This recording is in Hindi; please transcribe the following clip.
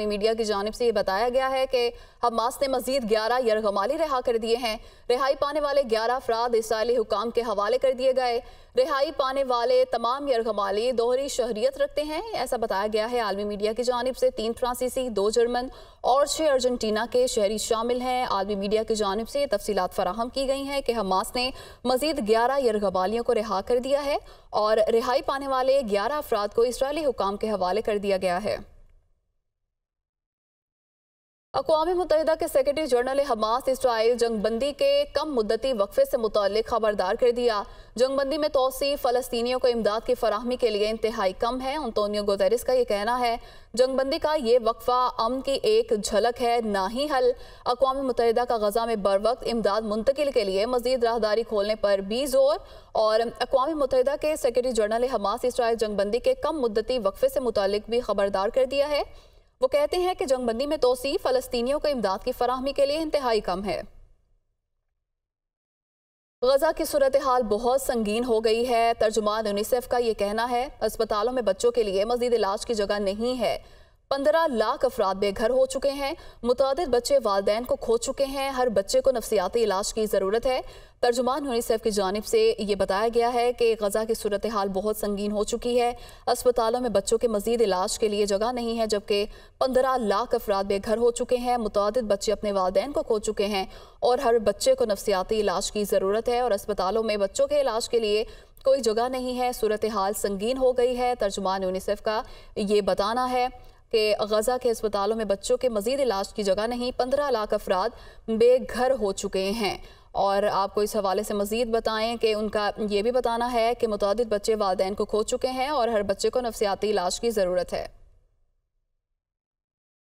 में मीडिया की जानब से ये बताया गया है कि हमास ने मजीद ग्यारह यरगमाली रिहा कर दिए हैं रिहाई पाने वाले ग्यारह अफराद इसराइली हुकाम के हवाले कर दिए गए रिहाई पाने वाले तमाम यरगमाली दोहरी शहरीत रखते हैं ऐसा बताया गया है आलमी मीडिया की जानब से तीन फ्रांसीसी दो जर्मन और छः अर्जेंटीना के शहरी शामिल हैं आलमी मीडिया की जानब से तफसीत फराहम की गई हैं कि हमास ने मजीद ग्यारह यरगमालियों को रिहा कर दिया है और रिहाई पाने वाले ग्यारह अफराद को इसराइली हुकाम के हवाले कर दिया गया है अकवा मुतहदा के सेक्रेटरी जनरल ने हमास इसराइल जंगबंदी के कम मुद्दती वक्फे से मुतल खबरदार कर दिया जंगबंदी में तोसी फ़लस्तियों को इमदाद की फराहमी के लिए इंतहाई कम है अंतोनियो गुतरस का ये कहना है जंगबंदी का ये वक्फा अमन की एक झलक है ना ही हल अकवा मुतहदा का गजा में बर वक्त इमदाद मुंतकिल के लिए मजीद राहदारी खोलने पर भी जोर और अकवा मुतहदा के सेक्रेटरी जनरल ने हमास इसराइल जंगबंदी के कम मुद्दती वक्फे से मुतल भी खबरदार कर दिया है वो कहते हैं कि जंगबंदी में तोसी फलस्तीनियों को इमदाद की फरहमी के लिए इंतहाई कम है गजा की सूरत हाल बहुत संगीन हो गई है तर्जुमान यूनिसेफ का ये कहना है अस्पतालों में बच्चों के लिए मजीद इलाज की जगह नहीं है पंद्रह लाख अफराद बेघर हो चुके हैं मुतद बच्चे वालदेन को खो चुके हैं हर बच्चे को नफसियाती इलाज की ज़रूरत है तर्जुमान यूनिसेफ की जानब से ये बताया गया है कि गज़ा की सूरत हाल बहुत संगीन हो चुकी है अस्पतालों में बच्चों के मजीद इलाज के लिए जगह नहीं है जबकि पंद्रह लाख अफराद बेघर हो चुके हैं मुतद बच्चे अपने वालदेन को खो चुके हैं और हर बच्चे को नफसियाती इलाज की ज़रूरत है और अस्पतालों में बच्चों के इलाज के लिए कोई जगह नहीं है सूरत हाल संगीन हो गई है तर्जुमान यूनिसेफ का ये बताना है कि गजा के अस्पतालों में बच्चों के मजीद इलाज की जगह नहीं पंद्रह लाख अफराद बेघर हो चुके हैं और आपको इस हवाले से मज़ीद बताएं कि उनका ये भी बताना है कि मुतद बच्चे वालदेन को खो चुके हैं और हर बच्चे को नफसियाती इलाज की ज़रूरत है